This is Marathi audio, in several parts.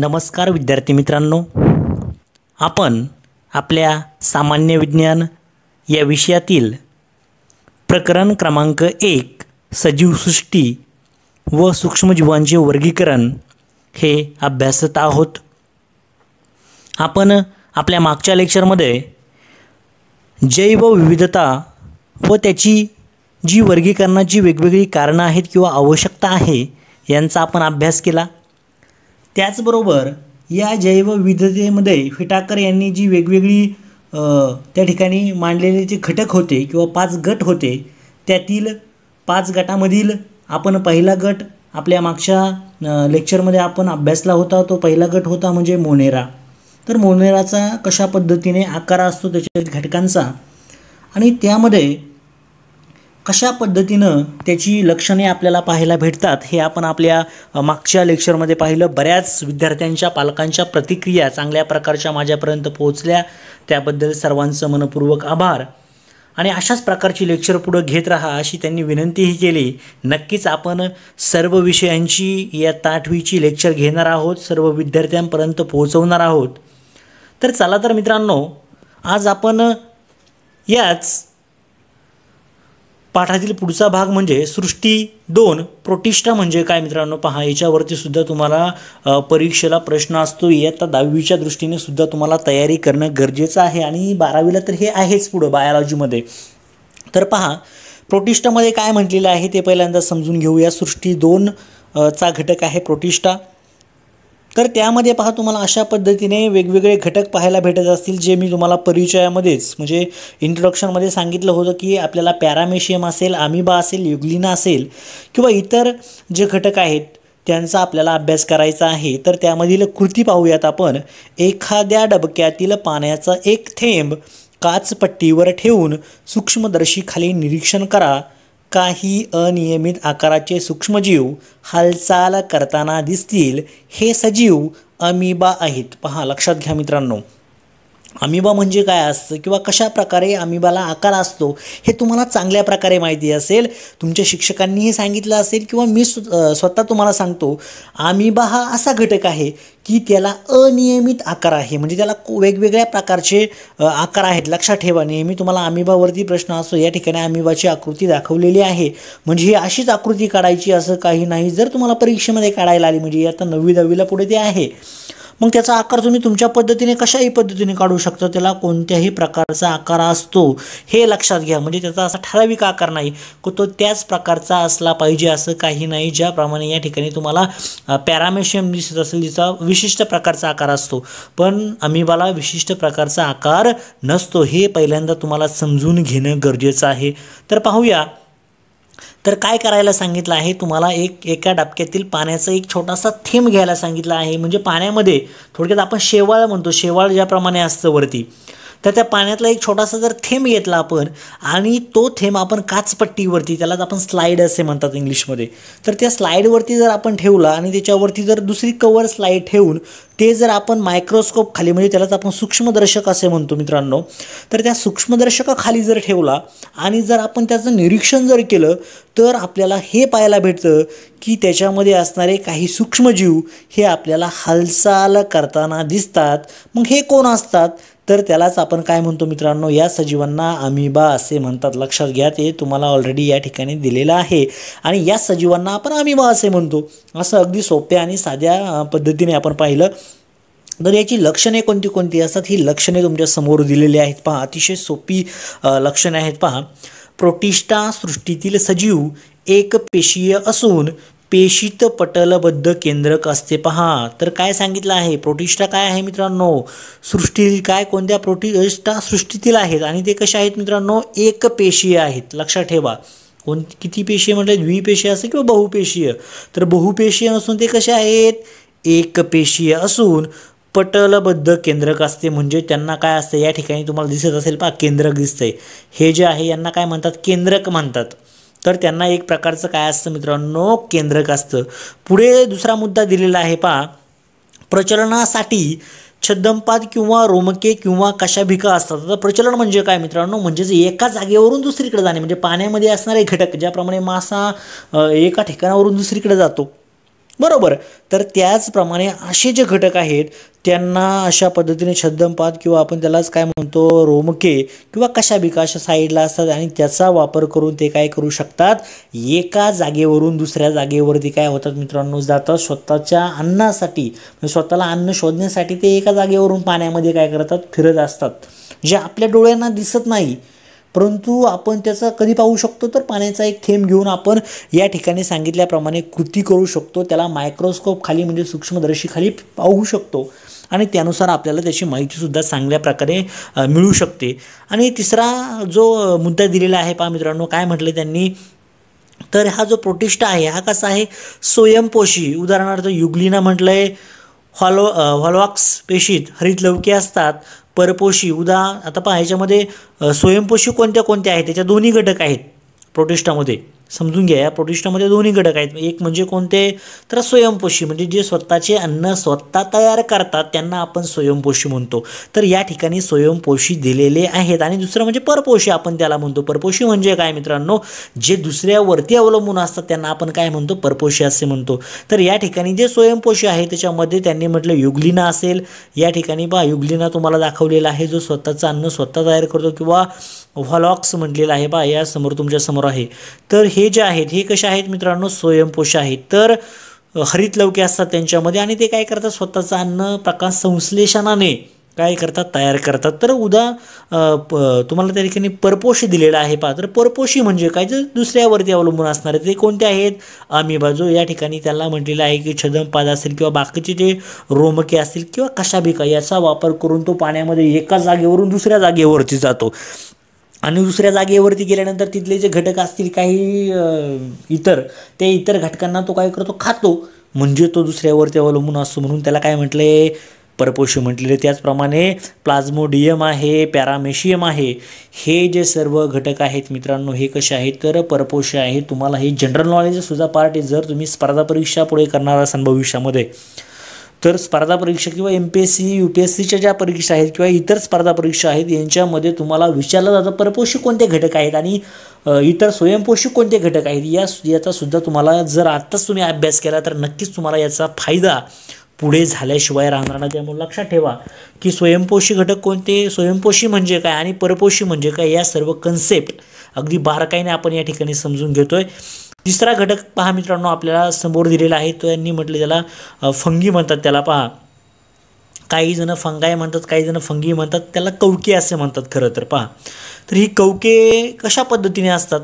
नमस्कार विद्यार्थी मित्रांनो आपण आपल्या सामान्य विज्ञान या विषयातील प्रकरण क्रमांक एक सजीवसृष्टी व सूक्ष्मजीवांचे वर्गीकरण हे अभ्यासत आहोत आपण आपल्या मागच्या लेक्चरमध्ये जैवविविधता व त्याची जी वर्गीकरणाची वेगवेगळी कारणं आहेत किंवा आवश्यकता आहे यांचा आपण अभ्यास केला त्याचबरोबर या जैवविविधतेमध्ये फिटाकर यांनी जी वेगवेगळी त्या ठिकाणी मांडलेले जे घटक होते किंवा पाच गट होते त्यातील पाच गटामधील आपण पहिला गट आपल्या मागच्या लेक्चरमध्ये आपण अभ्यासला होता तो पहिला गट होता म्हणजे मोनेरा तर मोनेराचा कशा पद्धतीने आकार असतो त्याच्या घटकांचा आणि त्यामध्ये कशा पद्धतीनं त्याची लक्षणे आपल्याला पाहायला भेटतात हे आपण आपल्या मागच्या लेक्चरमध्ये पाहिलं बऱ्याच विद्यार्थ्यांच्या पालकांच्या प्रतिक्रिया चांगल्या प्रकारच्या माझ्यापर्यंत पोहोचल्या त्याबद्दल सर्वांचं मनपूर्वक आभार आणि अशाच प्रकारची लेक्चर पुढं घेत राहा अशी त्यांनी विनंतीही केली नक्कीच आपण सर्व विषयांची या ताठवीची लेक्चर घेणार आहोत सर्व विद्यार्थ्यांपर्यंत पोहोचवणार आहोत तर चला तर मित्रांनो आज आपण याच पाठातील पुढचा भाग म्हणजे सृष्टी दोन प्रोटिष्ठा म्हणजे काय मित्रांनो पहा याच्यावरती सुद्धा तुम्हाला परीक्षेला प्रश्न असतो इयत्ता दहावीच्या दृष्टीने सुद्धा तुम्हाला तयारी करणं गरजेचं आहे आणि बारावीला तर हे आहेच पुढं बायोलॉजीमध्ये तर पहा प्रोटिष्ठामध्ये काय म्हटलेलं आहे ते पहिल्यांदा समजून घेऊया सृष्टी दोन चा घटक आहे प्रोटिष्ठा तर त्यामध्ये पहा तुम्हाला अशा पद्धतीने वेगवेगळे घटक पाहायला भेटत असतील जे मी तुम्हाला परिचयामध्येच म्हणजे इंट्रोडक्शनमध्ये सांगितलं होतं की आपल्याला पॅरामेशियम असेल आमिबा असेल युग्लिना असेल किंवा इतर जे घटक आहेत त्यांचा आपल्याला अभ्यास करायचा आहे तर त्यामधील कृती पाहूयात आपण एखाद्या डबक्यातील पाण्याचा एक थेंब काचपट्टीवर ठेवून सूक्ष्मदर्शीखाली निरीक्षण करा काही अनियमित आकाराचे सूक्ष्मजीव हालचाल करताना दिसतील हे सजीव अमीबा आहेत पहा लक्षात घ्या मित्रांनो अमिबा म्हणजे काय असतं किंवा कशा प्रकारे अमिबाला आकार असतो हे तुम्हाला चांगल्या प्रकारे माहिती असेल तुमच्या शिक्षकांनीही सांगितलं असेल किंवा मी स्वतः तुम्हाला सांगतो अमिबा हा असा घटक आहे की त्याला अनियमित आकार आहे म्हणजे त्याला वेगवेगळ्या प्रकारचे आकार आहेत लक्षात ठेवा नेहमी तुम्हाला अमिबावरती प्रश्न असतो या ठिकाणी अमिबाची आकृती दाखवलेली आहे म्हणजे ही अशीच आकृती काढायची असं काही नाही जर तुम्हाला परीक्षेमध्ये काढायला आली म्हणजे आता नववी दहावीला पुढे ते आहे मग त्याचा आकार तुम्ही तुमच्या पद्धतीने कशाही पद्धतीने काढू शकता त्याला कोणत्याही प्रकारचा आकार असतो हे लक्षात घ्या म्हणजे त्याचा असा ठराविक आकार नाही की तो त्याच प्रकारचा असला पाहिजे असं काही नाही ज्याप्रमाणे या ठिकाणी तुम्हाला पॅरामेशियम दिसत असेल तिचा विशिष्ट प्रकारचा आकार असतो पण अमिबाला विशिष्ट प्रकारचा आकार नसतो हे पहिल्यांदा तुम्हाला समजून घेणं गरजेचं आहे तर पाहूया तर काय करायला सांगितलं आहे तुम्हाला एक एका डबक्यातील पाण्याचा एक छोटासा थेंब घ्यायला सांगितलं आहे म्हणजे पाण्यामध्ये थोडक्यात आपण शेवाळ म्हणतो शेवाळ ज्याप्रमाणे असतं वरती तर त्या पाण्यातला एक छोटासा जर थेंब घेतला आपण आणि तो थेंब आपण काचपट्टीवरती त्यालाच आपण स्लाईड असे म्हणतात इंग्लिशमध्ये तर त्या स्लाईडवरती जर आपण ठेवला आणि त्याच्यावरती जर दुसरी कवर स्लाईड ठेवून ते जर आपण मायक्रोस्कोप खाली म्हणजे त्यालाच आपण सूक्ष्मदर्शक असे म्हणतो मित्रांनो तर त्या सूक्ष्मदर्शकाखाली जर ठेवला आणि जर आपण त्याचं निरीक्षण जर केलं तर आपल्याला हे पाहायला भेटतं की त्याच्यामध्ये असणारे काही सूक्ष्मजीव हे आपल्याला हालचाल करताना दिसतात मग हे कोण असतात तर त्यालाच आपण काय म्हणतो मित्रांनो या सजीवांना अमिबा असे म्हणतात लक्षात घ्या ते तुम्हाला ऑलरेडी या ठिकाणी दिलेलं आहे आणि या सजीवांना आपण अमिबा असे म्हणतो असं अगदी सोप्या आणि साध्या पद्धतीने आपण पाहिलं तर याची लक्षणे कोणती कोणती असतात ही लक्षणे तुमच्या समोर दिलेली आहेत पहा अतिशय सोपी लक्षणे आहेत पहा प्रोटिष्ठा सृष्टीतील सजीव एक पेशीय असून पेशीत पटलबद्ध केंद्रक असते पहा तर काय सांगितलं आहे प्रोटिष्ठा काय आहे मित्रांनो सृष्टीतील काय कोणत्या प्रोटिष्ठा सृष्टीतील आहेत आणि ते कसे आहेत मित्रांनो एक पेशीय आहेत लक्षात ठेवा कोण किती पेशीय म्हटलं द्विपेशी असं किंवा बहुपेशीय तर बहुपेशीय नसून ते कसे आहेत एक पेशीय असून पटलबद्ध केंद्रक असते म्हणजे त्यांना काय असतं या ठिकाणी तुम्हाला दिसत असेल पहा केंद्रक दिसतंय हे जे आहे यांना काय म्हणतात केंद्रक म्हणतात तर त्यांना एक प्रकारचं काय असतं मित्रांनो केंद्रक असतं पुढे दुसरा मुद्दा दिलेला आहे पहा प्रचलनासाठी छद्दंपात किंवा रोमके किंवा कशाभिका असतात तर प्रचलन म्हणजे काय मित्रांनो म्हणजेच एका जागेवरून दुसरीकडे जाणे म्हणजे पाण्यामध्ये असणारे घटक ज्याप्रमाणे मासा एका ठिकाणावरून दुसरीकडे जातो बरोबर तर त्याचप्रमाणे असे जे घटक आहेत त्यांना अशा पद्धतीने छद्दंपात किंवा आपण त्यालाच काय म्हणतो रोमके किंवा कशा बिकाशा साईडला असतात आणि त्याचा वापर करून ते काय करू शकतात एका जागेवरून दुसऱ्या जागेवरती काय होतात मित्रांनो जातात स्वतःच्या अन्नासाठी म्हणजे स्वतःला अन्न शोधण्यासाठी ते एका जागेवरून पाण्यामध्ये काय करतात फिरत असतात जे आपल्या डोळ्यांना दिसत नाही परंतु आपण त्याचा कधी पाहू शकतो तर पाण्याचा एक थेंब घेऊन आपण या ठिकाणी सांगितल्याप्रमाणे कृती करू शकतो त्याला मायक्रोस्कोप खाली म्हणजे सूक्ष्मदर्शीखाली पाहू शकतो आणि त्यानुसार आपल्याला त्याची माहितीसुद्धा चांगल्या प्रकारे मिळू शकते आणि तिसरा जो मुद्दा दिलेला आहे पा मित्रांनो काय म्हटले त्यांनी तर हा जो प्रोटिष्ठा आहे हा कसा आहे स्वयंपोषी उदाहरणार्थ युग्लीना म्हटलं आहे हॉलो हॉलॉक्स पेशीत हरितलवके असतात परपोशी उदा आता पहा ह्याच्यामध्ये स्वयंपोषी कोणत्या कोणत्या आहेत त्याच्या दोन्ही घटक आहेत प्रोटिस्टामध्ये समजून घ्या या प्रोटिस्टामध्ये दोन्ही घटक आहेत एक म्हणजे कोणते तर स्वयंपोषी म्हणजे जे स्वतःचे अन्न स्वतः तयार करतात त्यांना आपण स्वयंपोषी म्हणतो तर या ठिकाणी स्वयंपोषी दिलेले आहेत आणि दुसरं म्हणजे परपोषी आपण त्याला म्हणतो परपोषी म्हणजे काय मित्रांनो जे दुसऱ्यावरती अवलंबून असतात त्यांना आपण काय म्हणतो परपोषी असे म्हणतो तर या ठिकाणी जे स्वयंपोषी आहे त्याच्यामध्ये त्यांनी म्हटलं युगलिना असेल या ठिकाणी पहा युगलिना तुम्हाला दाखवलेला आहे जो स्वतःचं अन्न स्वतः तयार करतो किंवा व्हॉलॉक्स म्हटलेलं आहे बा या समोर तुमच्या समोर आहे तर हे जे आहेत हे कसे आहेत मित्रांनो स्वयंपोष आहेत तर हरित लवके असतात त्यांच्यामध्ये आणि ते काय करतात स्वतःचं अन्न प्रकाश संश्लेषणाने काय करतात तयार करतात तर उदा तुम्हाला त्या ठिकाणी परपोषी दिलेला आहे पा तर परपोषी म्हणजे काय जर दुसऱ्यावरती अवलंबून असणारे ते कोणते आहेत बाजू या ठिकाणी त्याला म्हटलेलं आहे की छदमपाद असेल किंवा बाकीचे जे रोमके असतील किंवा कशाबिका याचा वापर करून तो पाण्यामध्ये एका जागेवरून दुसऱ्या जागेवरती जातो आणि दुसऱ्या जागेवरती गेल्यानंतर तिथले जे घटक असतील काही इतर ते इतर घटकांना तो काय करतो खातो म्हणजे तो दुसऱ्यावरती अवलंबून असतो म्हणून त्याला काय म्हटले परपोषी म्हटलेले त्याचप्रमाणे प्लाझ्मोडियम आहे पॅरामेशियम आहे हे जे सर्व घटक आहेत मित्रांनो हे कसे आहेत तर परपोषी आहे तुम्हाला हे जनरल सुद्धा पार्ट आहे जर तुम्ही स्पर्धा परीक्षा पुढे करणार असाल भविष्यामध्ये तर स्पर्धा परीक्षा किंवा M P S C U P S सीच्या ज्या परीक्षा आहेत किंवा इतर स्पर्धा परीक्षा आहेत यांच्यामध्ये तुम्हाला विचारलं जातं परपोषी कोणते घटक आहेत आणि इतर स्वयंपोषी कोणते घटक आहेत या याचासुद्धा तुम्हाला जर आत्ताच तुम्ही अभ्यास केला तर नक्कीच तुम्हाला याचा फायदा पुढे झाल्याशिवाय राहणार नाही त्यामुळे लक्षात ठेवा की स्वयंपोषी घटक कोणते स्वयंपोषी म्हणजे काय आणि परपोषी म्हणजे काय या सर्व कन्सेप्ट अगदी बारकाईने आपण या ठिकाणी समजून घेतो आहे तिसरा घटक पहा मित्रांनो आपल्याला समोर दिलेला आहे तो यांनी म्हटलं त्याला फंगी म्हणतात त्याला पहा काही जण फंगाय म्हणतात काही जण फंगी म्हणतात त्याला कवके असे म्हणतात खरं तर पहा तर ही कवके कशा पद्धतीने असतात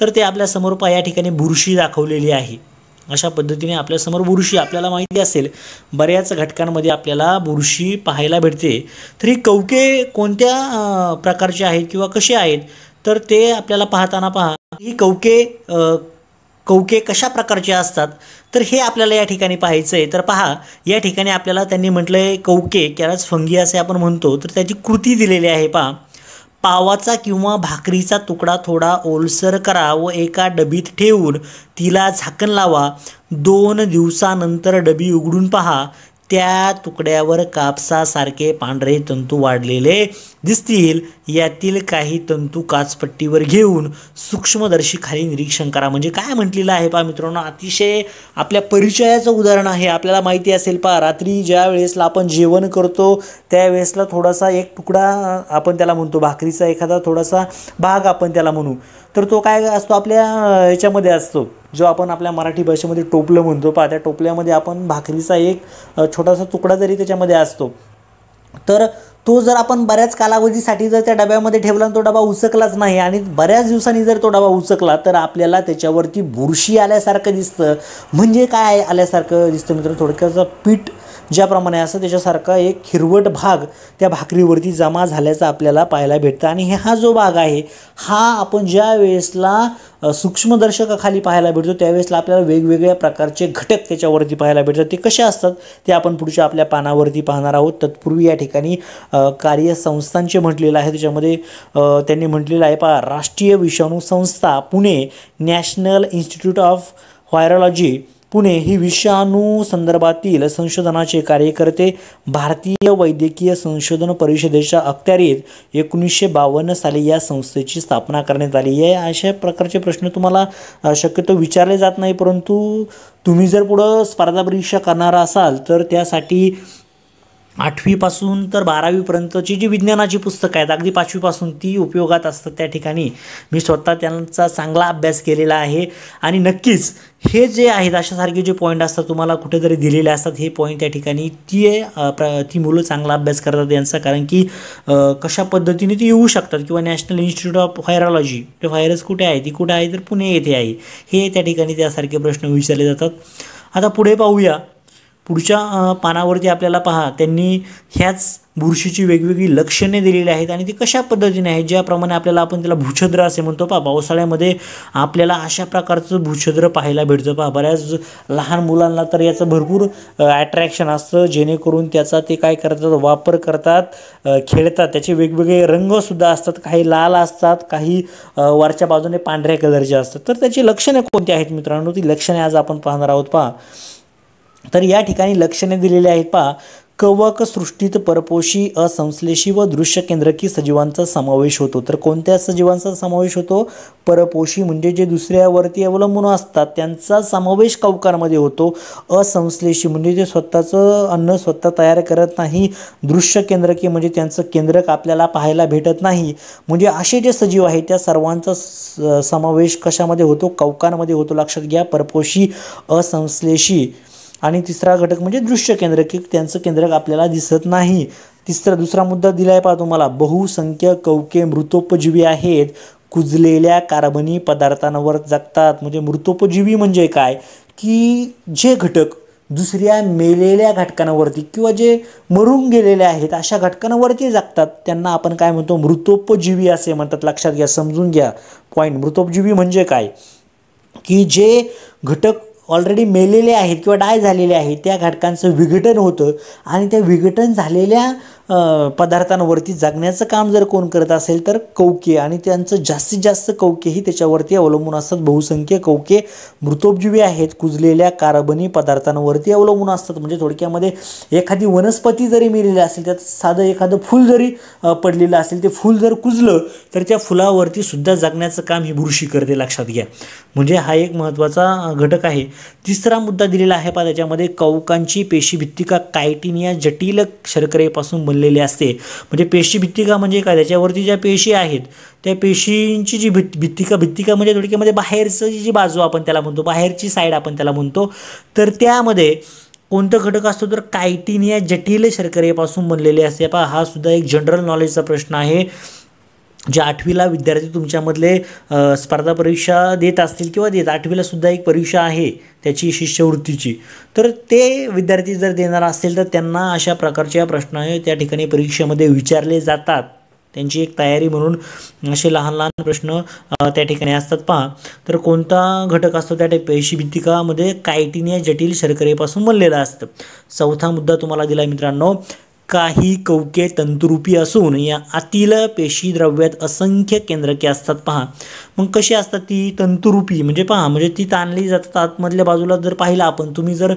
तर ते आपल्यासमोर पहा या ठिकाणी बुरशी दाखवलेली आहे अशा पद्धतीने आपल्यासमोर बुरशी आपल्याला माहिती असेल बऱ्याच घटकांमध्ये आपल्याला बुरशी पाहायला भेटते तर ही कवके कोणत्या प्रकारचे आहेत किंवा कसे आहेत तर ते आपल्याला पाहताना पहा ही कवके कौके कशा प्रकारचे असतात तर हे आपल्याला या ठिकाणी पाहायचं आहे तर पहा या ठिकाणी आपल्याला त्यांनी म्हटलं आहे कवके कॅरस फंगी असे आपण म्हणतो तर त्याची कृती दिलेली आहे पहा पावाचा किंवा भाकरीचा तुकडा थोडा ओलसर करा व एका डबीत ठेवून तिला झाकण लावा दोन दिवसानंतर डबी उघडून पहा त्या तुकड्यावर कापसासारखे पांढरे तंतू वाढलेले दिसतील यातील काही तंतू काचपट्टीवर घेऊन सूक्ष्मदर्शी खाली निरीक्षण करा म्हणजे काय म्हटलेलं आहे पा मित्रांनो अतिशय आपल्या परिचयाचं उदाहरण आहे आपल्याला माहिती असेल पहा रात्री ज्या वेळेसला आपण जेवण करतो त्यावेळेसला थोडासा एक तुकडा आपण त्याला म्हणतो भाकरीचा एखादा थोडासा भाग आपण त्याला म्हणू तर तो काय असतो आपल्या याच्यामध्ये असतो जो आपण आपल्या मराठी भाषेमध्ये टोपलं म्हणतो पहा त्या टोपल्यामध्ये आपण भाकरीचा एक छोटासा तुकडा जरी त्याच्यामध्ये असतो तर तो जर आपण बऱ्याच कालावधीसाठी जर त्या डब्यामध्ये ठेवला तो डबा उचकलाच नाही आणि बऱ्याच दिवसांनी जर तो डबा उचकला तर आपल्याला त्याच्यावरती बुरशी आल्यासारखं दिसतं म्हणजे काय आल्यासारखं दिसतं मित्र थोडक्याचं पीठ ज्याप्रमाणे असं त्याच्यासारखा एक हिरवट भाग त्या भाकरीवरती जमा झाल्याचा आपल्याला पाहायला भेटतं आणि हे हा जो भाग आहे हा आपण ज्या वेळेसला सूक्ष्मदर्शकाखाली पाहायला भेटतो त्यावेळेसला आपल्याला वेगवेगळ्या प्रकारचे घटक त्याच्यावरती पाहायला भेटतात ते कसे असतात ते आपण पुढच्या आपल्या पानावरती पाहणार आहोत तत्पूर्वी या ठिकाणी कार्यसंस्थांचे म्हटलेलं आहे त्याच्यामध्ये त्यांनी म्हटलेलं आहे पा राष्ट्रीय विषाणू संस्था Pune national institute of virology Pune ही विषाणू संदर्भातील संशोधनाचे कार्यकर्ते भारतीय वैद्यकीय संशोधन परिषदेच्या अखत्यारीत एकोणीसशे बावन्न साली या संस्थेची स्थापना करण्यात आली आहे अशा प्रकारचे प्रश्न तुम्हाला शक्यतो विचारले जात नाही परंतु तुम्ही जर पुढं स्पर्धा परीक्षा करणार असाल तर त्यासाठी आठवीपासून तर बारावीपर्यंतची जी विज्ञानाची पुस्तकं आहेत अगदी पाचवीपासून ती उपयोगात असतात त्या ठिकाणी मी स्वतः त्यांचा चांगला अभ्यास केलेला आहे आणि नक्कीच हे जे आहेत अशासारखे जे पॉईंट असतात तुम्हाला कुठेतरी दिलेले असतात हे पॉईंट त्या ठिकाणी ती प्र ती मुलं चांगला अभ्यास करतात यांचा कारण की कशा पद्धतीने ती येऊ शकतात किंवा नॅशनल इन्स्टिट्यूट ऑफ व्हायरॉलॉजी ते व्हायरस कुठे आहे ती कुठे आहे तर पुणे येथे आहे हे त्या ठिकाणी त्यासारखे प्रश्न विचारले जातात आता पुढे पाहूया पुढच्या पानावरती आपल्याला पहा त्यांनी ह्याच बुरशीची वेगवेगळी लक्षणे दिलेली आहेत आणि ती कशा पद्धतीने आहेत ज्याप्रमाणे आपल्याला आपण त्याला भूछद्र असे म्हणतो पहा पावसाळ्यामध्ये आपल्याला अशा प्रकारचं भूछद्र पाहायला भेटतं पहा बऱ्याच लहान मुलांना तर याचं भरपूर ॲट्रॅक्शन असतं जेणेकरून त्याचा ते काय करतात वापर करतात खेळतात त्याचे वेगवेगळे रंगसुद्धा असतात काही लाल असतात काही वरच्या बाजूने पांढऱ्या कलरचे असतात तर त्याची लक्षणे कोणती आहेत मित्रांनो ती लक्षणे आज आपण पाहणार आहोत पहा तर या ठिकाणी लक्षणे दिलेली आहेत पहा कवक सृष्टीत परपोषी असंश्लेषी व दृश्य केंद्रकी सजीवांचा समावेश होतो तर कोणत्या सजीवांचा समावेश होतो परपोषी म्हणजे जे दुसऱ्यावरती अवलंबून असतात त्यांचा समावेश कवकारमध्ये होतो असंश्लेषी म्हणजे जे स्वतःचं अन्न स्वतः तयार करत नाही दृश्य केंद्रकी म्हणजे त्यांचं केंद्रक आपल्याला पाहायला भेटत नाही म्हणजे असे जे सजीव आहेत त्या सर्वांचा समावेश कशामध्ये होतो कवकांमध्ये होतो लक्षात घ्या परपोषी असंश्लेषी आणि तिसरा घटक म्हणजे दृश्य केंद्र की त्यांचं केंद्रक आपल्याला दिसत नाही तिसरा दुसरा मुद्दा दिला आहे पहा तुम्हाला बहुसंख्य कौके मृतोपजीवी आहेत कुजलेल्या कार्बनी पदार्थांवर जगतात म्हणजे मृतोपजीवी म्हणजे काय की जे घटक दुसऱ्या मेलेल्या घटकांवरती किंवा जे मरून गेलेले आहेत अशा घटकांवरती जगतात त्यांना आपण काय म्हणतो मृतोपजीवी असे म्हणतात लक्षात घ्या समजून घ्या पॉईंट मृतोपजीवी म्हणजे काय की जे घटक ऑलरेडी मेलेले आहेत किंवा डाय झालेले आहेत त्या घटकांचं विघटन होतं आणि त्या विघटन झालेल्या पदार्थांवरती जगण्याचं काम जर कोण करत असेल तर कौके आणि त्यांचं जास्तीत जास्त कौकेही त्याच्यावरती अवलंबून असतात बहुसंख्य कौके मृतोपजीवी आहेत कुजलेल्या कार्बनी पदार्थांवरती अवलंबून असतात म्हणजे थोडक्यामध्ये एखादी वनस्पती जरी मिळलेली असेल त्यात साधं एखादं फूल जरी पडलेलं असेल ते फूल जर कुजलं तर त्या फुलावरती सुद्धा जगण्याचं काम ही बुरशी करते लक्षात घ्या म्हणजे हा एक महत्त्वाचा घटक आहे तिसरा मुद्दा दिलेला आहे पहा त्याच्यामध्ये कवकांची पेशीभित्तिका कायटिनिया जटिल शर्करेपासून बनली बनलेली असते म्हणजे पेशी भित्तिका म्हणजे काय त्याच्यावरती ज्या पेशी आहेत त्या पेशींची जी भित भित्तिका भित्तिका म्हणजे थोडक्यामध्ये बाहेरचं जी बाजू आपण त्याला म्हणतो बाहेरची साईड आपण त्याला म्हणतो तर त्यामध्ये कोणतं घटक असतो तर कायटिन या जटिल शर्करेपासून बनलेले असते पहा हा सुद्धा एक जनरल नॉलेजचा प्रश्न आहे जे आठवीला विद्यार्थी तुमच्यामधले स्पर्धा परीक्षा देत असतील किंवा देत सुद्धा एक परीक्षा आहे त्याची शिष्यवृत्तीची तर ते विद्यार्थी जर देणार असतील तर त्यांना अशा प्रकारच्या प्रश्न त्या ठिकाणी परीक्षेमध्ये विचारले जातात त्यांची एक तयारी म्हणून असे लहान लहान प्रश्न त्या ठिकाणी असतात पहा तर कोणता घटक असतो त्या पेशीभित्तिकामध्ये कायटिनिया जटिल शर्करेपासून बनलेला असतं चौथा मुद्दा तुम्हाला दिला मित्रांनो काही कवके तंतुरूपी असून या आतील पेशीद्रव्यात असंख्य केंद्रके असतात पहा मग कशी असतात ती तंतुरूपी म्हणजे पहा म्हणजे ती ताणली जातात आतमधल्या बाजूला जर पाहिलं आपण तुम्ही जर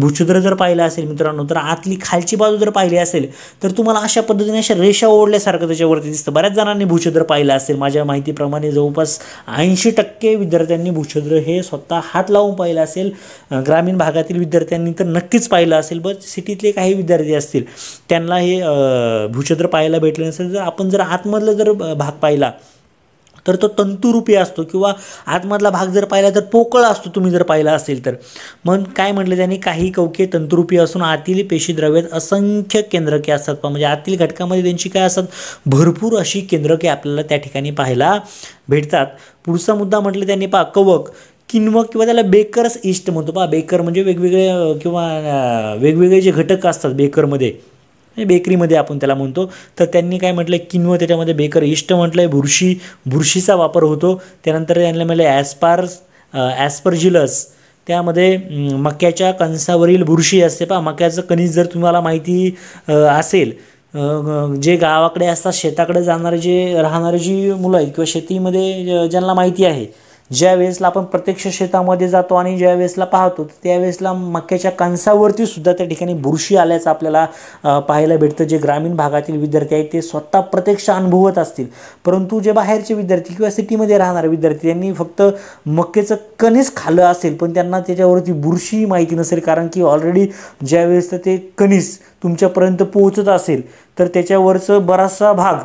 भूछुद्र जर पाहिलं असेल मित्रांनो तर आतली खालची बाजू जर पाहिली असेल तर तुम्हाला अशा पद्धतीने अशा रेषा ओढल्यासारखं त्याच्यावरती दिसतं बऱ्याच जणांनी भूछद्र पाहिलं असेल माझ्या माहितीप्रमाणे जवळपास ऐंशी टक्के विद्यार्थ्यांनी भूछद्र हे स्वतः हात लावून पाहिलं असेल ग्रामीण भागातील विद्यार्थ्यांनी तर नक्कीच पाहिलं असेल बट सिटीतले काही विद्यार्थी असतील त्यांना हे भूछद्र पाहायला भेटले नसेल जर आपण जर आतमधला जर भाग पाहिला तर तो तंतुरूपी असतो किंवा आतमधला भाग जर पाहिला तर पोकळ असतो तुम्ही जर पाहिला असेल तर मग काय म्हटलं त्यांनी काही कवके तंतुरूपी असून आतील पेशीद्रव्यात असंख्य केंद्रके असतात म्हणजे आतील घटकामध्ये त्यांची काय असतात भरपूर अशी केंद्रके आपल्याला त्या ठिकाणी पाहायला भेटतात पुढचा मुद्दा म्हटलं त्यांनी पा कवक किन्वक किंवा त्याला बेकर्स इष्ट म्हणतो पा बेकर म्हणजे वेगवेगळे किंवा वेगवेगळे जे घटक असतात बेकरमध्ये बेकरीमध्ये आपण त्याला म्हणतो तर त्यांनी काय म्हटलं किन्व त्याच्यामध्ये बेकर इष्ट म्हटलं आहे बुरशी बुरशीचा वापर होतो त्यानंतर त्यांना म्हटलं ॲस्पार ॲस्पर्जिलस त्यामध्ये मक्याच्या कणसावरील बुरशी असते पहा मक्याचं कणीस जर तुम्हाला माहिती असेल जे गावाकडे असतात शेताकडे जाणारे जे राहणारे जी मुलं आहेत किंवा शेतीमध्ये ज्यांना माहिती आहे ज्या वेळेसला आपण प्रत्यक्ष शेतामध्ये जातो आणि ज्या वेळेसला पाहतो त्यावेळेसला मक्याच्या कणसावरती सुद्धा त्या ठिकाणी बुरशी आल्याचं आपल्याला पाहायला भेटतं जे ग्रामीण भागातील विद्यार्थी आहेत ते स्वतः प्रत्यक्ष अनुभवत असतील परंतु जे बाहेरचे विद्यार्थी किंवा सिटीमध्ये राहणारे विद्यार्थी त्यांनी फक्त मक्याचं कणीस खाल्लं असेल पण त्यांना त्याच्यावरती बुरशी माहिती नसेल कारण की ऑलरेडी ज्या वेळेस ते कणीस तुमच्यापर्यंत पोहोचत असेल तर त्याच्यावरचं बराचसा भाग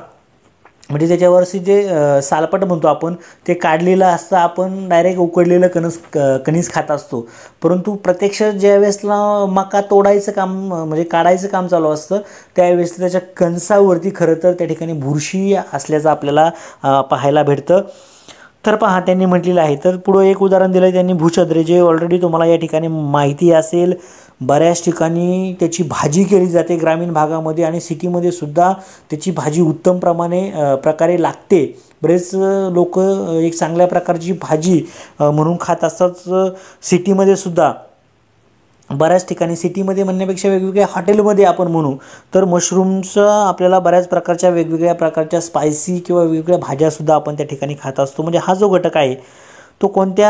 म्हणजे त्याच्यावरती जे सालपट म्हणतो आपण ते काढलेलं असतं आपण डायरेक्ट उकडलेलं कणस कणीस खात असतो परंतु प्रत्यक्ष ज्या वेळेसला मका तोडायचं काम म्हणजे काढायचं काम चालू असतं त्यावेळेस त्याच्या कणसावरती खरं तर त्या ठिकाणी बुरशी असल्याचं आपल्याला पाहायला भेटतं तर पहा त्यांनी म्हटलेलं आहे तर पुढं एक उदाहरण दिलं त्यांनी भूछद्रे जे ऑलरेडी तुम्हाला या ठिकाणी माहिती असेल बऱ्याच ठिकाणी त्याची भाजी केली जाते ग्रामीण भागामध्ये आणि सिटीमध्ये सुद्धा त्याची भाजी उत्तम प्रमाणे प्रकारे लागते बरेच लोक एक चांगल्या प्रकारची भाजी म्हणून खात असतात सिटीमध्ये सुद्धा बऱ्याच ठिकाणी सिटीमध्ये म्हणण्यापेक्षा वेगवेगळ्या हॉटेलमध्ये आपण म्हणू तर मशरूमचं आपल्याला बऱ्याच प्रकारच्या वेगवेगळ्या प्रकारच्या स्पायसी किंवा वेगवेगळ्या भाज्यासुद्धा आपण त्या ठिकाणी खात असतो म्हणजे हा जो घटक आहे तो कोणत्या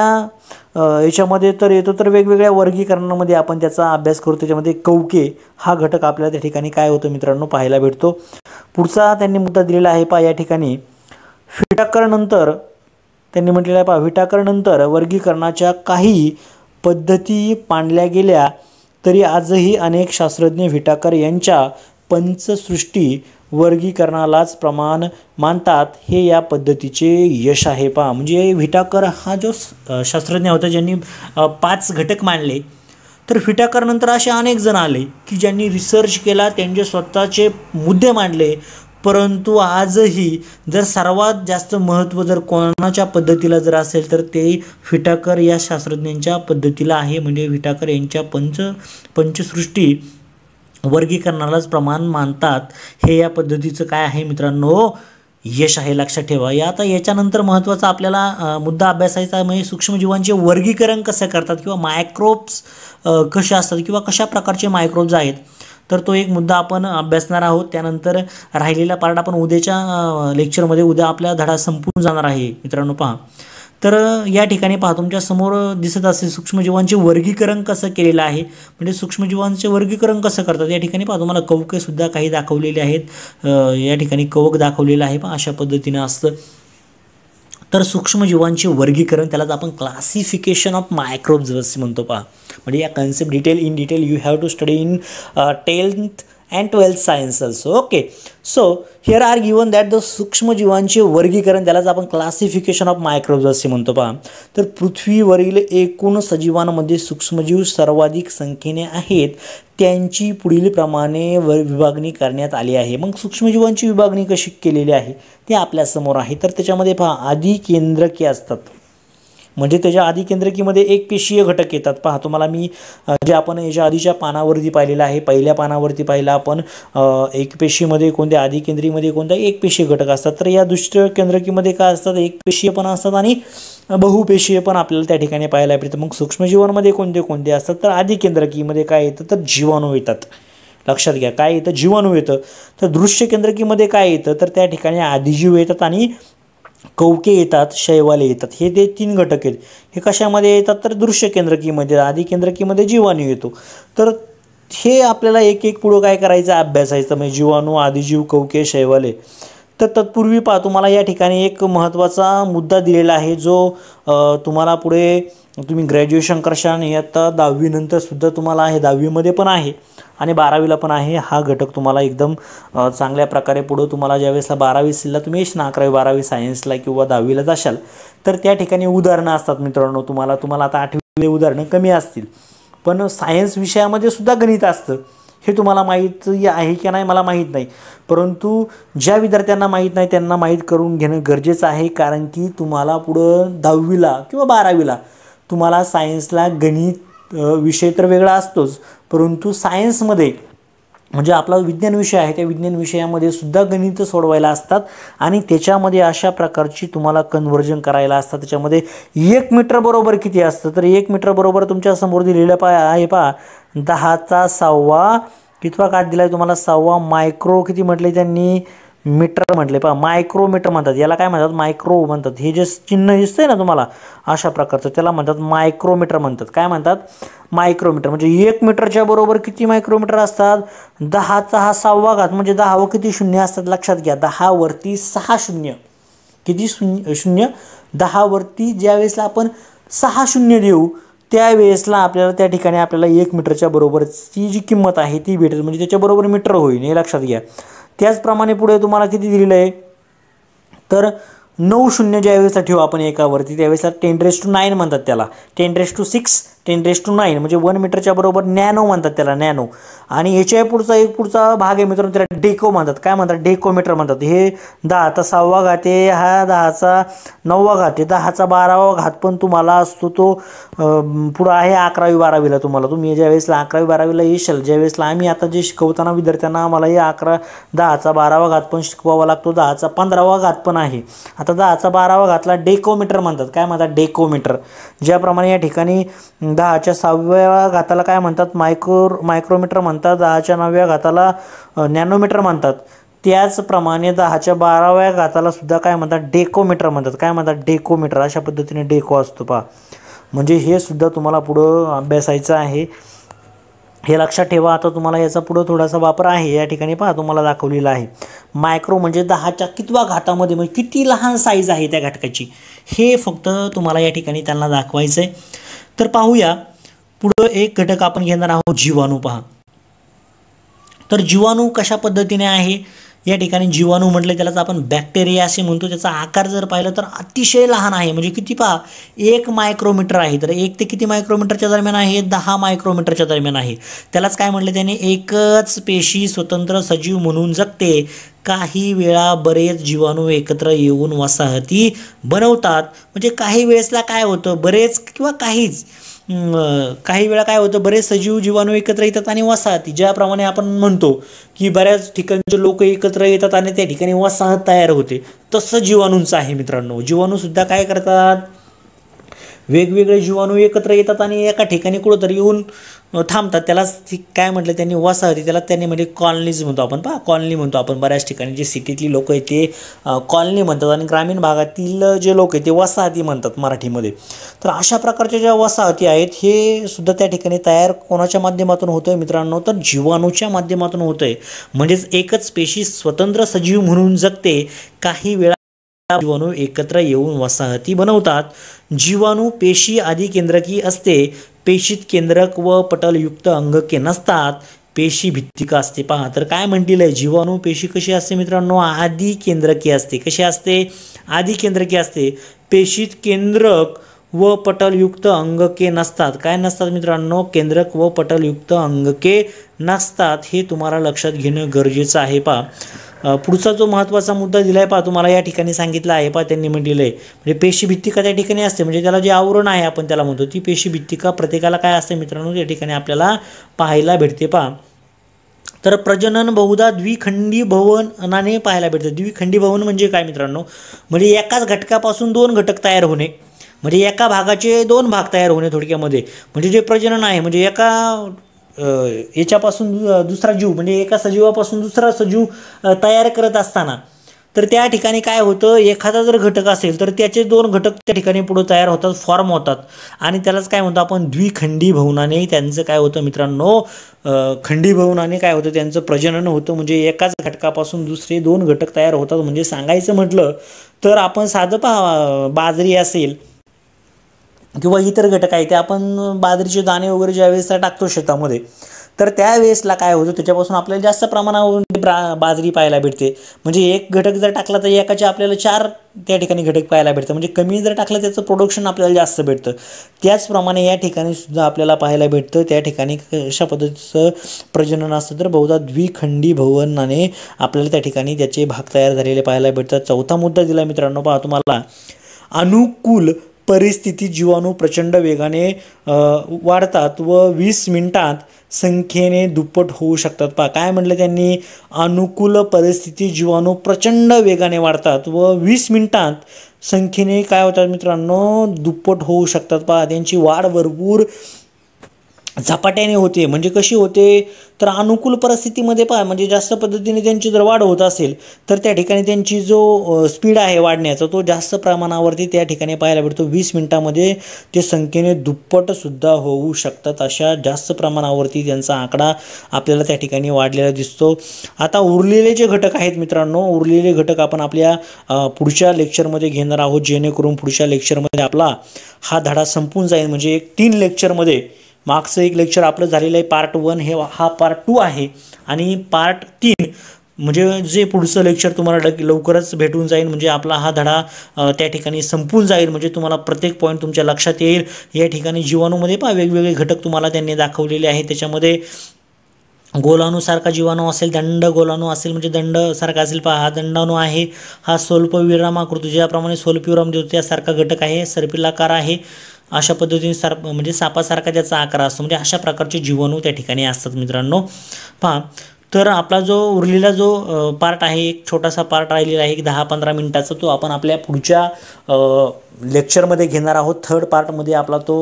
याच्यामध्ये तर येतो तर वेगवेगळ्या वर्गीकरणामध्ये आपण त्याचा अभ्यास करू त्याच्यामध्ये कवके हा घटक आपल्याला त्या ठिकाणी काय होतो मित्रांनो पाहायला भेटतो पुढचा त्यांनी मुद्दा दिलेला आहे पहा या ठिकाणी विटाकरनंतर त्यांनी म्हटलेलं आहे पहा विटाकरनंतर वर्गीकरणाच्या काही पद्धती मांडल्या गेल्या तरी आजही अनेक शास्त्रज्ञ विटाकर यांच्या पंचसृष्टी वर्गीकरणालाच प्रमाण मानतात हे या पद्धतीचे यश आहे पा म्हणजे विटाकर हा जो शास्त्रज्ञ होता ज्यांनी पाच घटक मांडले तर विटाकरनंतर असे अनेक जण आले की ज्यांनी रिसर्च केला त्यांचे स्वतःचे मुद्दे मांडले परंतु आजही जर सर्वात जास्त महत्त्व जर कोणाच्या पद्धतीला जर असेल तर ते फिटाकर या शास्त्रज्ञांच्या पद्धतीला आहे म्हणजे विटाकर यांच्या पंच पंचसृष्टी वर्गीकरणालाच प्रमाण मानतात हे या पद्धतीचं काय आहे मित्रांनो यश आहे लक्षात ठेवा या आता याच्यानंतर महत्त्वाचा आपल्याला मुद्दा अभ्यासायचा म्हणजे सूक्ष्मजीवांचे वर्गीकरण कसं करतात किंवा मायक्रोब्स कसे असतात किंवा कशा प्रकारचे मायक्रोब्स आहेत तर तो एक मुद्दा आपण अभ्यासणार आहोत त्यानंतर राहिलेला पार्ट आपण उद्याच्या लेक्चरमध्ये उद्या आपल्या धडा संपून जाणार आहे मित्रांनो पहा तर या ठिकाणी पहा तुमच्या समोर दिसत असेल सूक्ष्मजीवांचे वर्गीकरण कसं केलेलं आहे म्हणजे सूक्ष्मजीवांचे वर्गीकरण कसं करतात या ठिकाणी पहा तुम्हाला कवकेसुद्धा काही दाखवलेले आहेत या ठिकाणी कवक दाखवलेलं आहे पण अशा पद्धतीनं असतं तर सूक्ष्मजीवांचे वर्गीकरण त्यालाच आपण क्लासिफिकेशन ऑफ मायक्रोब्स म्हणतो पहा म्हणजे या concept detail in detail you have to study in tenth and twelfth science okay so so here are given that the सूक्ष्मजीवांचे वर्गीकरण त्यालाच आपण क्लासिफिकेशन ऑफ मायक्रोब्स असे म्हणतो पहा तर पृथ्वीवरील एकूण सजीवांमध्ये सूक्ष्मजीव सर्वाधिक संख्येने आहेत त्यांची पुढील प्रमाणे वर विभागणी करण्यात आली आहे मग सूक्ष्मजीवांची विभागणी कशी केलेली आहे ते आपल्यासमोर आहे तर त्याच्यामध्ये पहा आधी केंद्रके असतात म्हणजे त्याच्या आधिकेंद्रकीमध्ये एक पेशीय घटक येतात पहा तुम्हाला मी जे आपण याच्या आधीच्या पानावरती पाहिलेलं आहे पहिल्या पानावरती पाहिलं आपण एक पेशीमध्ये कोणत्या आदिकेंद्रीमध्ये कोणत्या एक पेशीय घटक असतात तर या दुष्ट केंद्रकीमध्ये काय असतात एक पण असतात आणि बहुपेशीय पण आपल्याला त्या ठिकाणी पाहायला मिळतं मग सूक्ष्मजीवांमध्ये कोणते कोणते असतात तर आदिकेंद्रकीमध्ये काय येतं तर जीवाणू येतात लक्षात घ्या काय येतं जीवाणू येतं तर दृश्य केंद्रकीमध्ये काय येतं तर त्या ठिकाणी आधीजीव येतात आणि कौके येतात शैवाले येतात हे ते तीन घटक आहेत हे कशामध्ये येतात तर दृश्य केंद्रकीमध्ये आधी केंद्रकीमध्ये जीवाणू येतो तर हे आपल्याला एक एक पुढं काय करायचं अभ्यासायचं म्हणजे जीवाणू आदिजीव कौके शैवाले तर तत्पूर्वी पहा तुम्हाला या ठिकाणी एक महत्त्वाचा मुद्दा दिलेला आहे जो तुम्हाला पुढे तुम्ही ग्रॅज्युएशन करशा आणि आता दहावीनंतरसुद्धा तुम्हाला आहे दहावीमध्ये पण आहे आणि बारावीला पण आहे हा घटक तुम्हाला एकदम चांगल्या प्रकारे पुढं तुम्हाला ज्यावेळेसला सीला तुम्ही येश ना अकरावी बारावी सायन्सला किंवा दहावीला जाशाल तर त्या ठिकाणी उदाहरणं असतात मित्रांनो तुम्हाला तुम्हाला आता आठवी उदाहरणं कमी असतील पण सायन्स विषयामध्ये सुद्धा गणित असतं हे तुम्हाला माहीत आहे की नाही मला माहीत नाही परंतु ज्या विद्यार्थ्यांना माहीत नाही त्यांना माहीत करून घेणं गरजेचं आहे कारण की तुम्हाला पुढं दहावीला किंवा बारावीला तुम्हाला सायन्सला गणित विषय तर वेगळा असतोच परंतु सायन्समध्ये म्हणजे आपला विज्ञान विषय आहे त्या विज्ञान विषयामध्ये सुद्धा गणित सोडवायला असतात आणि त्याच्यामध्ये अशा प्रकारची तुम्हाला कन्व्हर्जन करायला असतात त्याच्यामध्ये एक मीटर बरोबर किती असतं तर एक मीटर बरोबर तुमच्या समोर दिलेलं पाय आहे पहा दहाचा सहावा कितवा काठ दिला आहे तुम्हाला सहावा मायक्रो किती म्हटले त्यांनी मीटर म्हटले पहा मायक्रोमीटर म्हणतात याला काय म्हणतात मायक्रो म्हणतात हे जे चिन्ह दिसतंय ना तुम्हाला अशा प्रकारचं त्याला म्हणतात मायक्रोमीटर म्हणतात काय म्हणतात मायक्रोमीटर म्हणजे एक मीटरच्या बरोबर किती मायक्रोमीटर असतात दहाचा हा सहावा घात म्हणजे व किती शून्य असतात लक्षात घ्या दहावरती सहा शून्य किती शून्य शून्य दहावरती ज्या वेळेसला आपण सहा शून्य देऊ त्यावेळेसला आपल्याला त्या ठिकाणी आपल्याला एक मीटरच्या बरोबरची जी किंमत आहे ती भेटेल म्हणजे त्याच्याबरोबर मीटर होईल हे लक्षात घ्या त्याचप्रमाणे पुढे तुम्हाला किती दिलेलं आहे तर नऊ शून्य वेळेस ठेवू आपण एकावरती त्यावेळेसला टेन रेस टू नाईन म्हणतात त्याला ten raise to six ten raise to nine म्हणजे वन मीटरच्या बरोबर नॅनो म्हणतात त्याला नॅनो आणि याच्या पुढचा एक पुढचा भाग आहे मित्रांनो त्याला डेको म्हणतात काय म्हणतात डेकोमीटर म्हणतात हे दहाचा सहावा घाते हा दहाचा नववा घात दहाचा बारावा घात पण तुम्हाला असतो तो पुढं आहे अकरावी बारावीला तुम्हाला तुम्ही ज्या वेळेसला अकरावी बारावीला येशाल ज्या वेळेसला आम्ही आता जे शिकवताना विद्यार्थ्यांना आम्हाला हे अकरा दहाचा बारावा घात पण शिकवावा लागतो दहाचा पंधरावा घात पण आहे आता दहाचा बारावा घातला डेकोमीटर म्हणतात काय म्हणतात डेकोमीटर ज्याप्रमाणे या ठिकाणी दहाच्या सहाव्या घाताला काय म्हणतात मायक्रो मायक्रोमीटर म्हणतात दहाच्या नवव्या घाताला नॅनोमीटर म्हणतात त्याचप्रमाणे दहाच्या बाराव्या घाताला सुद्धा काय म्हणतात डेकोमीटर म्हणतात काय म्हणतात डेकोमीटर अशा पद्धतीने डेको असतो पहा म्हणजे हे सुद्धा तुम्हाला पुढं अभ्यासायचं आहे हे लक्षात ठेवा आता तुम्हाला याचा पुढं थोडासा वापर आहे या ठिकाणी पहा तुम्हाला दाखवलेला आहे मायक्रो म्हणजे दहाच्या कितवा घातामध्ये म्हणजे किती लहान साईज आहे त्या घटकाची हे फक्त तुम्हाला या ठिकाणी त्यांना दाखवायचं आहे तर पाहूया पुढं एक घटक आपण घेणार आहोत जीवाणू पहा तर जीवाणू कशा पद्धतीने आहे या ठिकाणी जीवाणू म्हटले त्यालाच आपण बॅक्टेरिया असे म्हणतो त्याचा आकार जर पाहिलं तर अतिशय लहान आहे म्हणजे किती पहा एक मायक्रोमीटर आहे तर एक ते किती मायक्रोमीटरच्या दरम्यान आहे दहा मायक्रोमीटरच्या दरम्यान आहे त्यालाच काय म्हटले त्याने एकच पेशी स्वतंत्र सजीव म्हणून जगते काही वेळा बरेच जीवाणू एकत्र येऊन वसाहती बनवतात म्हणजे काही वेळेसला काय होतं बरेच किंवा काहीच काही वेळा काय होतं बरेच सजीव जीवाणू एकत्र येतात आणि वसाहती ज्याप्रमाणे आपण म्हणतो की बऱ्याच ठिकाणचे लोक एकत्र येतात आणि त्या ठिकाणी वसाहत तयार होते तसं जीवाणूंचं आहे मित्रांनो जीवाणूसुद्धा काय करतात वेगवेगळे जीवाणू एकत्र येतात आणि एका ठिकाणी कुठंतरी येऊन थांबतात त्याला ती काय म्हटलं त्यांनी वसाहती त्याला त्यांनी म्हणजे कॉलनीज म्हणतो आपण पहा कॉलनी म्हणतो आपण बऱ्याच ठिकाणी जे सिटीतली लोकं आहेत ते कॉलनी म्हणतात आणि ग्रामीण भागातील जे लोक आहेत ते वसाहती म्हणतात मराठीमध्ये तर अशा प्रकारच्या ज्या वसाहती आहेत हे सुद्धा त्या ठिकाणी तयार कोणाच्या माध्यमातून होतं आहे मित्रांनो तर जीवाणूच्या माध्यमातून होतं आहे म्हणजेच एकच पेशी स्वतंत्र सजीव म्हणून जगते काही वेळा जीवाणू एकत्र येऊन वसाहती बनवतात जीवाणू पेशी आदी केंद्रकी असते पेशीत केंद्रक व पटलयुक्त अंगके नसतात पेशी भित्तिका असते पहा तर काय म्हटलेलं आहे जीवाणू पेशी कशी असते मित्रांनो आदी केंद्रकी असते कशी असते आधी केंद्रकी असते पेशीत केंद्रक व पटलयुक्त अंगके नसतात काय नसतात मित्रांनो केंद्रक व पटलयुक्त अंगके नसतात हे तुम्हाला लक्षात घेणं गरजेचं आहे पहा पुढचा जो महत्त्वाचा मुद्दा दिला आहे तुम्हाला या ठिकाणी सांगितलं आहे पहा त्यांनी म्हटलेलं आहे म्हणजे पेशीभित्तिका त्या ठिकाणी असते म्हणजे त्याला जे आवरण आहे आपण त्याला म्हणतो ती पेशी भित्तिका प्रत्येकाला काय असते मित्रांनो त्या ठिकाणी आपल्याला पाहायला भेटते पा तर प्रजनन बहुधा द्विखंडी भवनाने पाहायला भेटतं द्विखंडी भवन म्हणजे काय मित्रांनो म्हणजे एकाच घटकापासून दोन घटक तयार होणे म्हणजे एका भागाचे दोन भाग तयार होणे थोडक्यामध्ये म्हणजे जे प्रजनन आहे म्हणजे एका याच्यापासून दुसरा जीव म्हणजे एका सजीवापासून दुसरा सजीव तयार करत असताना तर त्या ठिकाणी काय होतं एखादा जर घटक असेल तर त्याचे दोन घटक त्या ठिकाणी पुढे तयार होतात फॉर्म होतात आणि त्यालाच काय म्हणतो आपण द्विखंडी भवनाने त्यांचं काय होतं मित्रांनो खंडी भवनाने काय होतं त्यांचं प्रजनन होतं म्हणजे एकाच घटकापासून दुसरे दोन घटक तयार होतात म्हणजे सांगायचं म्हटलं तर आपण साधं पा बाजरी असेल किंवा इतर घटक आहे ते आपण बाजरीचे दाणे वगैरे ज्या ज्यावेळेस टाकतो शेतामध्ये तर त्या त्यावेळेसला काय होतं त्याच्यापासून आपल्याला जास्त प्रमाणावर प्रा बाजरी पाहायला भेटते म्हणजे एक घटक जर टाकला तर एकाचे आपल्याला चार त्या ठिकाणी घटक पाहायला भेटतं म्हणजे कमी जर टाकलं त्याचं प्रोडक्शन आपल्याला जास्त भेटतं त्याचप्रमाणे या ठिकाणी सुद्धा आपल्याला पाहायला भेटतं त्या ठिकाणी कशा पद्धतीचं प्रजनन असतं तर बहुधा द्विखंडी भवनाने आपल्याला त्या ठिकाणी त्याचे भाग तयार झालेले पाहायला भेटतात चौथा मुद्दा दिला मित्रांनो पहा तुम्हाला अनुकूल परिस्थिती जीवाणू प्रचंड वेगाने वाढतात व वीस मिनिटात संख्येने दुप्पट होऊ शकतात पहा काय म्हटलं त्यांनी अनुकूल परिस्थिती जीवाणू प्रचंड वेगाने वाढतात व वीस मिनिटात संख्येने काय होतात मित्रांनो दुप्पट होऊ शकतात पहा त्यांची वाढ भरपूर झपाट्याने होते म्हणजे कशी होते तर अनुकूल परिस्थितीमध्ये पहा म्हणजे जास्त पद्धतीने त्यांची जर वाढ होत असेल तर त्या ठिकाणी त्यांची जो स्पीड आहे वाढण्याचा तो जास्त प्रमाणावरती त्या ठिकाणी पाहायला भेटतो वीस मिनिटामध्ये ते संख्येने दुप्पटसुद्धा होऊ शकतात अशा जास्त प्रमाणावरती त्यांचा आकडा आपल्याला त्या ठिकाणी वाढलेला दिसतो आता उरलेले जे घटक आहेत मित्रांनो उरलेले घटक आपण आपल्या पुढच्या लेक्चरमध्ये घेणार आहोत जेणेकरून पुढच्या लेक्चरमध्ये आपला हा धडा संपून जाईल म्हणजे एक तीन लेक्चरमध्ये मागचं एक लेक्चर आपलं झालेलं आहे पार्ट वन हे हा पार्ट टू आहे आणि पार्ट तीन म्हणजे जे पुढचं लेक्चर तुम्हाला लवकरच भेटून जाईल म्हणजे आपला हा धडा त्या ठिकाणी संपून जाईल म्हणजे तुम्हाला प्रत्येक पॉईंट तुमच्या लक्षात येईल या ठिकाणी जीवाणूमध्ये पहा वेगवेगळे घटक तुम्हाला त्यांनी दाखवलेले आहे त्याच्यामध्ये गोलाणूसारखा जीवाणू असेल दंड गोलाणू असेल म्हणजे दंड सारखा असेल पहा हा दंडाणू आहे हा आकृती ज्याप्रमाणे स्वल्पविराम देतो त्यासारखा घटक आहे सर्पिलाकार आहे अशा पद्धतीने सार म्हणजे सापासारखा त्याचा आकार असतो म्हणजे अशा प्रकारचे जीवाणू त्या ठिकाणी असतात मित्रांनो पहा तर आपला जो उरलेला जो पार्ट आहे एक छोटासा पार्ट राहिलेला आहे एक दहा पंधरा मिनटाचा तो आपण आपल्या पुढच्या लेक्चरमध्ये घेणार आहोत थर्ड पार्टमध्ये आपला तो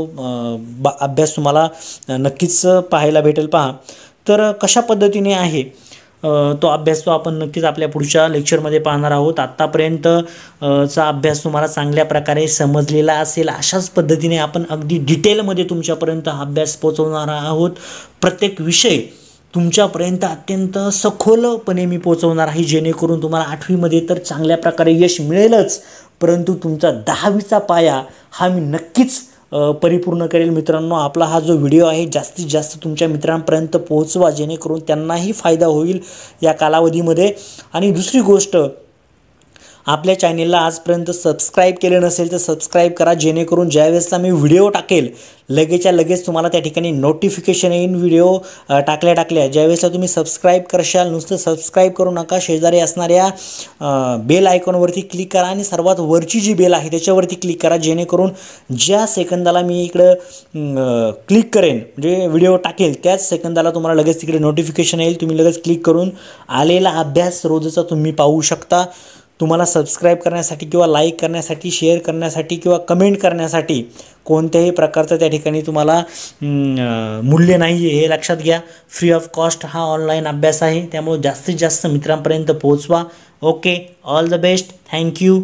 बा अभ्यास तुम्हाला नक्कीच पाहायला भेटेल पहा तर कशा पद्धतीने आहे तो अभ्यास तो आपण नक्कीच आपल्या पुढच्या लेक्चरमध्ये पाहणार आहोत आत्तापर्यंत चा अभ्यास तुम्हाला चांगल्या प्रकारे समजलेला असेल अशाच पद्धतीने आपण अगदी डिटेलमध्ये तुमच्यापर्यंत हा अभ्यास पोचवणार आहोत प्रत्येक विषय तुमच्यापर्यंत अत्यंत सखोलपणे मी पोचवणार आहे जेणेकरून तुम्हाला आठवीमध्ये तर चांगल्या प्रकारे यश मिळेलच परंतु तुमचा दहावीचा पाया हा मी नक्कीच परिपूर्ण करेल मित्रांनो आपला हा जो व्हिडिओ आहे जास्तीत जास्त तुमच्या मित्रांपर्यंत पोहोचवा जेणेकरून त्यांनाही फायदा होईल या कालावधीमध्ये आणि दुसरी गोष्ट आपल्या चॅनेलला आजपर्यंत सबस्क्राईब केले नसेल तर सबस्क्राईब करा जेणेकरून ज्यावेळेसला मी व्हिडिओ टाकेल लगेच्या लगेच तुम्हाला त्या ठिकाणी नोटिफिकेशन येईन व्हिडिओ टाकल्या टाकल्या ज्यावेळेसला तुम्ही सबस्क्राईब करशाल नुसतं सबस्क्राईब करू नका शेजारी असणाऱ्या बेल आयकॉनवरती क्लिक करा आणि सर्वात वरची जी बेल आहे त्याच्यावरती क्लिक करा जेणेकरून ज्या सेकंदाला मी इकडं क्लिक करेन म्हणजे व्हिडिओ टाकेल त्याच सेकंदाला तुम्हाला लगेच तिकडे नोटिफिकेशन येईल तुम्ही लगेच क्लिक करून आलेला अभ्यास रोजचा तुम्ही पाहू शकता तुम्हाला सबस्क्राईब करण्यासाठी किंवा लाईक करण्यासाठी शेअर करण्यासाठी किंवा कमेंट करण्यासाठी कोणत्याही प्रकारचं त्या ठिकाणी तुम्हाला मूल्य नाही आहे हे लक्षात घ्या फ्री ऑफ कॉस्ट हा ऑनलाईन अभ्यास आहे त्यामुळे जास्तीत जास्त मित्रांपर्यंत पोहोचवा okay all the best thank you